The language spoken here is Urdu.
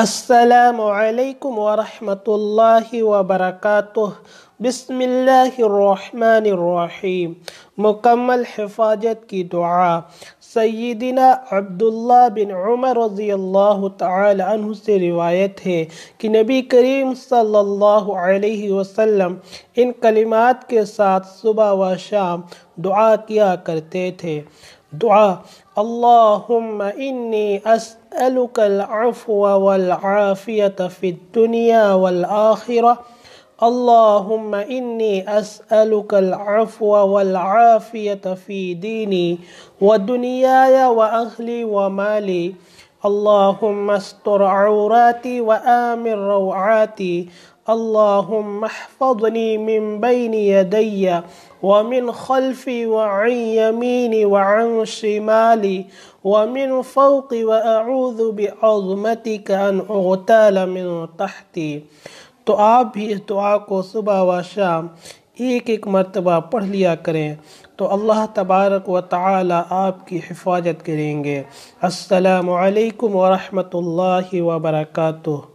السلام علیکم ورحمۃ اللہ وبرکاتہ بسم اللہ الرحمن الرحیم مکمل حفاظت کی دعا سیدنا عبداللہ بن عمر رضی اللہ تعالی عنہ سے روایت ہے کہ نبی کریم صلی اللہ علیہ وسلم ان کلمات کے ساتھ صبح و شام دعا کیا کرتے تھے دعاء اللهم إني أسألك العفو والعافية في الدنيا والآخرة اللهم إني أسألك العفو والعافية في ديني ودنياي وأهلي ومالي اللهم استر عوراتي وآمن روعاتي يدي ومن خلفي وعن خلفی وعن شمالي ومن فوقي وأعوذ بعظمتك أن أغتال من تحتی تو آپ بھی دعا کو صبح و شام ایک ایک مرتبہ پڑھ لیا کریں تو اللہ تبارک و تعالی آپ کی حفاظت کریں گے السلام علیکم ورحمۃ اللہ وبرکاتہ